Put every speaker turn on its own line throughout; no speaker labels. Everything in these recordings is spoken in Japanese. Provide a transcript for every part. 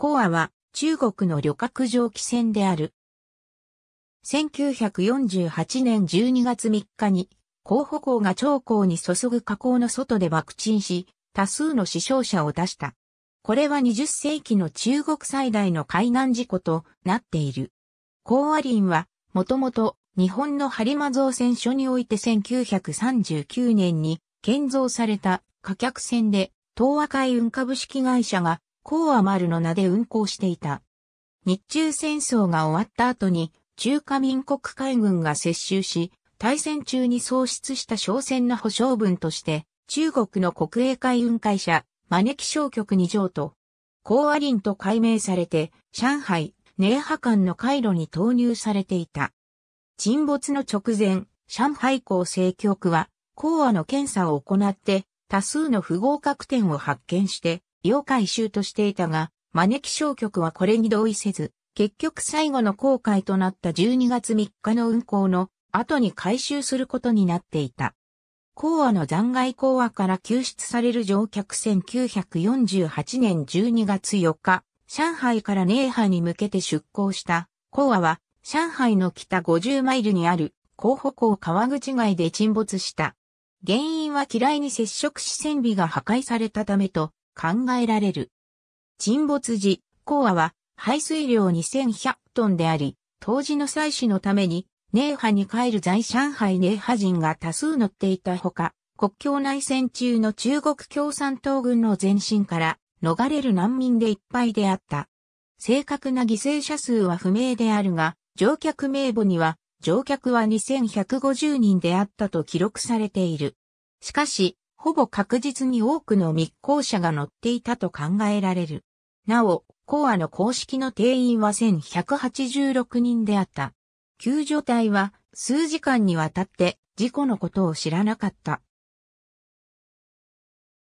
コアは中国の旅客蒸気船である。1948年12月3日に、候補校が長江に注ぐ河口の外で爆沈し、多数の死傷者を出した。これは20世紀の中国最大の海難事故となっている。アリ林は、もともと日本の播磨造船所において1939年に建造された貨客船で、東和海運株式会社がコーアマルの名で運航していた。日中戦争が終わった後に中華民国海軍が接収し、対戦中に喪失した商船の保証分として、中国の国営海運会社、招き商局に譲渡。コーアリンと改名されて、上海、ネーハ間の回路に投入されていた。沈没の直前、上海港政局は、コーアの検査を行って、多数の不合格点を発見して、妖怪衆としていたが、招き小局はこれに同意せず、結局最後の航海となった12月3日の運行の後に回収することになっていた。講和の残骸講和から救出される乗客1948年12月4日、上海から寧波に向けて出港した講和は、上海の北50マイルにある候補港川口街で沈没した。原因は嫌いに接触し船尾が破壊されたためと考えられる。沈没時、コアは排水量2100トンであり、当時の採取のために、ネーハに帰る在上海ネーハ人が多数乗っていたほか、国境内戦中の中国共産党軍の前進から逃れる難民でいっぱいであった。正確な犠牲者数は不明であるが、乗客名簿には乗客は2150人であったと記録されている。しかし、ほぼ確実に多くの密航者が乗っていたと考えられる。なお、コアの公式の定員は1186人であった。救助隊は数時間にわたって事故のことを知らなかった。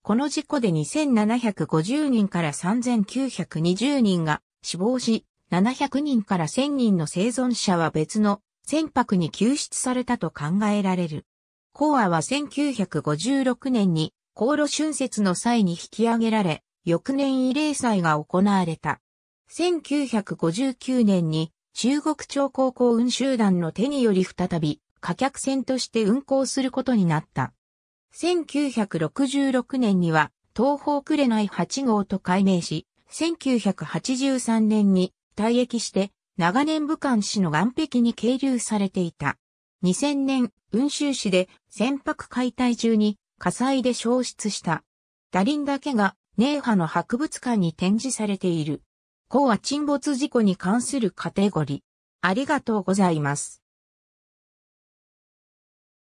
この事故で2750人から3920人が死亡し、700人から1000人の生存者は別の船舶に救出されたと考えられる。コアは1956年に航路春節の際に引き上げられ、翌年慰霊祭が行われた。1959年に中国朝高校運集団の手により再び火客船として運航することになった。1966年には東方くれない8号と改名し、1983年に退役して長年武漢市の岸壁に係留されていた。2000年、雲州市で船舶解体中に火災で消失した。ダリンだけが、ネーハの博物館に展示されている。項は沈没事故に関するカテゴリー。ありがとうございます。